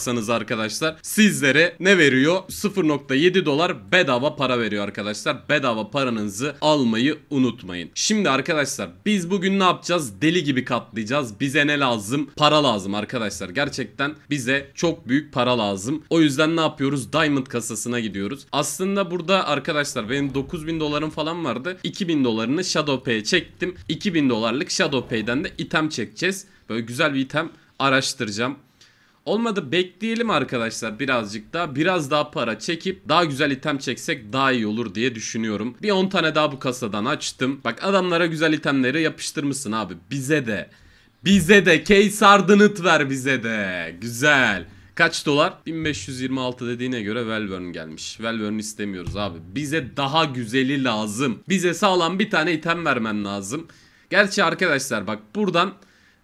yaparsanız arkadaşlar sizlere ne veriyor? 0.7 dolar bedava para veriyor arkadaşlar. Bedava paranızı almayı unutmayın. Şimdi arkadaşlar biz bugün ne yapacağız? Deli gibi katlayacağız. Bize ne lazım? Para lazım arkadaşlar. Gerçekten bize çok büyük para lazım. O yüzden ne yapıyoruz? Diamond kasasına gidiyoruz. Aslında burada arkadaşlar benim 9000 dolarım falan vardı. 2000 dolarını Shadow Pay'e çektim. 2000 dolarlık Shadow Pay'den de item çekeceğiz. Böyle güzel bir item araştıracağım. Olmadı bekleyelim arkadaşlar birazcık daha. Biraz daha para çekip daha güzel item çeksek daha iyi olur diye düşünüyorum. Bir 10 tane daha bu kasadan açtım. Bak adamlara güzel itemleri yapıştırmışsın abi. Bize de. Bize de. Case Ardınıt ver bize de. Güzel. Kaç dolar? 1526 dediğine göre Welburn gelmiş. Welburn istemiyoruz abi. Bize daha güzeli lazım. Bize sağlam bir tane item vermen lazım. Gerçi arkadaşlar bak buradan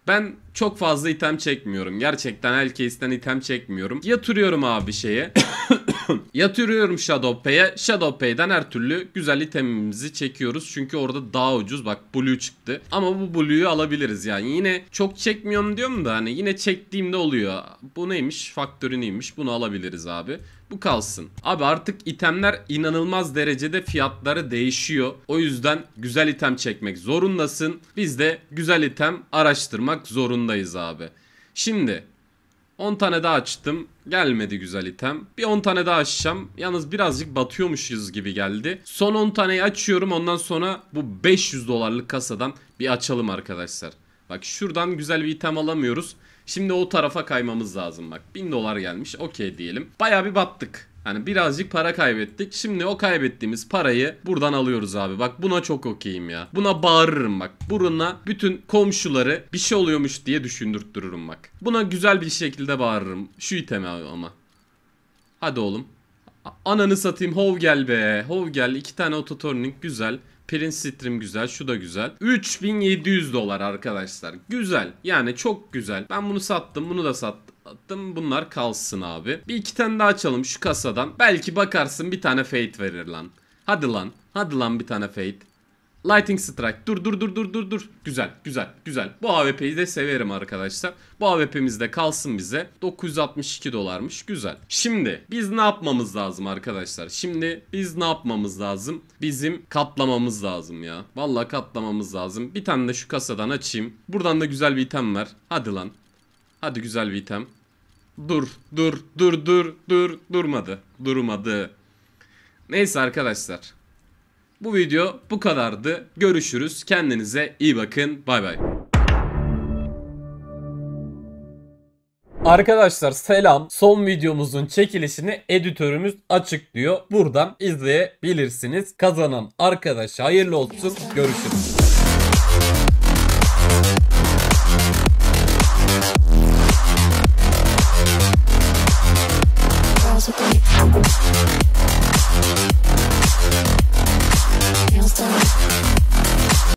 ben çok fazla item çekmiyorum. Gerçekten herkesten item çekmiyorum. Yatırıyorum abi şeye. Yatırıyorum Shadowpay'e. Shadowpay'den her türlü güzel itemimizi çekiyoruz. Çünkü orada daha ucuz. Bak Blue çıktı. Ama bu Blue'yu alabiliriz yani. Yine çok çekmiyorum diyorum da hani yine çektiğimde oluyor. Bu neymiş? Faktörü neymiş? Bunu alabiliriz abi. Bu kalsın. Abi artık itemler inanılmaz derecede fiyatları değişiyor. O yüzden güzel item çekmek zorundasın. Biz de güzel item araştırmak zorundayız abi. Şimdi 10 tane daha açtım. Gelmedi güzel item. Bir 10 tane daha açacağım. Yalnız birazcık batıyormuşuz gibi geldi. Son 10 taneyi açıyorum. Ondan sonra bu 500 dolarlık kasadan bir açalım arkadaşlar. Bak şuradan güzel bir item alamıyoruz. Şimdi o tarafa kaymamız lazım bak. 1000 dolar gelmiş. Okey diyelim. Baya bir battık. Hani birazcık para kaybettik. Şimdi o kaybettiğimiz parayı buradan alıyoruz abi. Bak buna çok okeyim ya. Buna bağırırım bak. Buruna bütün komşuları bir şey oluyormuş diye düşündürttürürüm bak. Buna güzel bir şekilde bağırırım. Şu iteme ama. Hadi oğlum. Ananı satayım hov gel be. Hov gel. İki tane ototornik güzel. Prince Stream güzel. Şu da güzel. 3700 dolar arkadaşlar. Güzel. Yani çok güzel. Ben bunu sattım. Bunu da sattım attım. Bunlar kalsın abi. Bir iki tane daha açalım şu kasadan. Belki bakarsın bir tane fate verir lan. Hadi lan. Hadi lan bir tane fate. Lighting Strike. Dur dur dur dur dur dur. Güzel güzel güzel. Bu AWP'yi de severim arkadaşlar. Bu AWP'miz de kalsın bize. 962 dolarmış. Güzel. Şimdi biz ne yapmamız lazım arkadaşlar? Şimdi biz ne yapmamız lazım? Bizim katlamamız lazım ya. Valla katlamamız lazım. Bir tane de şu kasadan açayım. Buradan da güzel bir item ver. Hadi lan. Hadi güzel Vitem. Dur, dur, dur, dur, dur, durmadı. Durmadı. Neyse arkadaşlar. Bu video bu kadardı. Görüşürüz. Kendinize iyi bakın. Bay bay. Arkadaşlar selam. Son videomuzun çekilişini editörümüz açıklıyor. Buradan izleyebilirsiniz. Kazanan arkadaş hayırlı olsun. Görüşürüz. Nails done.